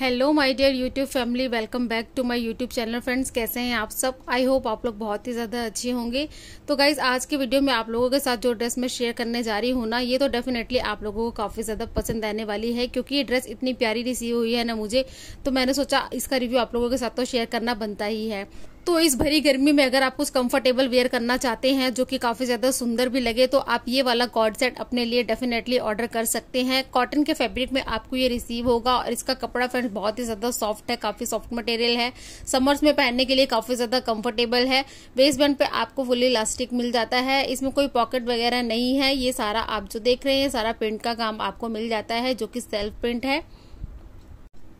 hello my dear YouTube family welcome back to my YouTube channel friends कैसे हैं आप सब आई होप आप लोग बहुत ही ज़्यादा अच्छी होंगे तो गाइज आज की वीडियो में आप लोगों के साथ जो ड्रेस मैं शेयर करने जा रही हूँ ना ये तो डेफिनेटली आप लोगों को काफ़ी ज़्यादा पसंद आने वाली है क्योंकि ये ड्रेस इतनी प्यारी रिसीव हुई है ना मुझे तो मैंने सोचा इसका रिव्यू आप लोगों के साथ तो शेयर करना बनता ही है तो इस भरी गर्मी में अगर आप कुछ कंफर्टेबल वेयर करना चाहते हैं जो कि काफी ज्यादा सुंदर भी लगे तो आप ये वाला कॉर्ड सेट अपने लिए डेफिनेटली ऑर्डर कर सकते हैं कॉटन के फैब्रिक में आपको ये रिसीव होगा और इसका कपड़ा फ्रेंड्स बहुत ही ज्यादा सॉफ्ट है काफी सॉफ्ट मटेरियल है समर्स में पहनने के लिए काफी ज्यादा कम्फर्टेबल है वेस्ट बैंड पे आपको फुल इलास्टिक मिल जाता है इसमें कोई पॉकेट वगैरह नहीं है ये सारा आप जो देख रहे हैं सारा प्रिंट का काम आपको मिल जाता है जो कि सेल्फ प्रिंट है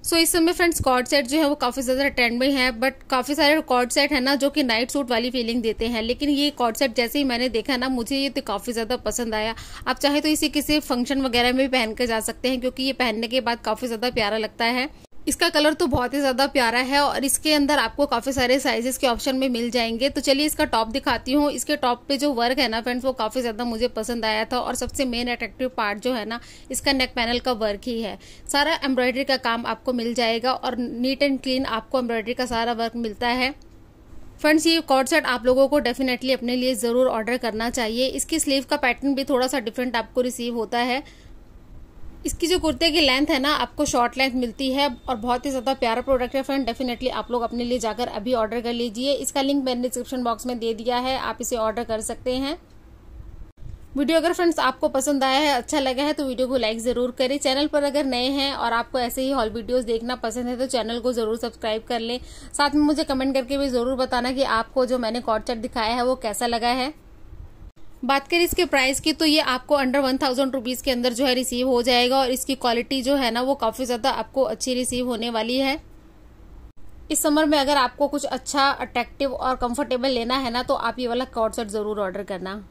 सो इस समय फ्रेंड्स कॉर्ड सेट जो है वो काफ़ी ज़्यादा ट्रेंड में है बट काफ़ी सारे कॉर्ड सेट है ना जो कि नाइट सूट वाली फीलिंग देते हैं लेकिन ये कॉर्ड सेट जैसे ही मैंने देखा ना मुझे ये तो काफ़ी ज़्यादा पसंद आया आप चाहे तो इसे किसी फंक्शन वगैरह में भी पहन कर जा सकते हैं क्योंकि ये पहनने के बाद काफ़ी ज़्यादा प्यारा लगता है इसका कलर तो बहुत ही ज़्यादा प्यारा है और इसके अंदर आपको काफ़ी सारे साइजेस के ऑप्शन में मिल जाएंगे तो चलिए इसका टॉप दिखाती हूँ इसके टॉप पे जो वर्क है ना फ्रेंड्स वो काफ़ी ज़्यादा मुझे पसंद आया था और सबसे मेन अट्रैक्टिव पार्ट जो है ना इसका नेक पैनल का वर्क ही है सारा एम्ब्रॉयडरी का काम आपको मिल जाएगा और नीट एंड क्लीन आपको एम्ब्रॉयडरी का सारा वर्क मिलता है फ्रेंड्स ये कॉर्ड सेट आप लोगों को डेफिनेटली अपने लिए ज़रूर ऑर्डर करना चाहिए इसकी स्लीव का पैटर्न भी थोड़ा सा डिफरेंट आपको रिसीव होता है इसकी जो कुर्ते की लेंथ है ना आपको शॉर्ट लेंथ मिलती है और बहुत ही ज़्यादा प्यारा प्रोडक्ट है फ्रेंड डेफिनेटली आप लोग अपने लिए जाकर अभी ऑर्डर कर लीजिए इसका लिंक मैंने डिस्क्रिप्शन बॉक्स में दे दिया है आप इसे ऑर्डर कर सकते हैं वीडियो अगर फ्रेंड्स आपको पसंद आया है अच्छा लगा है तो वीडियो को लाइक जरूर करें चैनल पर अगर नए हैं और आपको ऐसे ही हॉल वीडियोस देखना पसंद है तो चैनल को जरूर सब्सक्राइब कर लें साथ में मुझे कमेंट करके भी जरूर बताना कि आपको जो मैंने कॉर्ड चैट दिखाया है वो कैसा लगा है बात करें इसके प्राइस की तो ये आपको अंडर वन थाउजेंड रुपीज के अंदर जो है रिसीव हो जाएगा और इसकी क्वालिटी जो है ना वो काफी ज्यादा आपको अच्छी रिसीव होने वाली है इस समर में अगर आपको कुछ अच्छा अट्रैक्टिव और कंफर्टेबल लेना है ना तो आप ये वाला कॉर्ड सेट जरूर ऑर्डर करना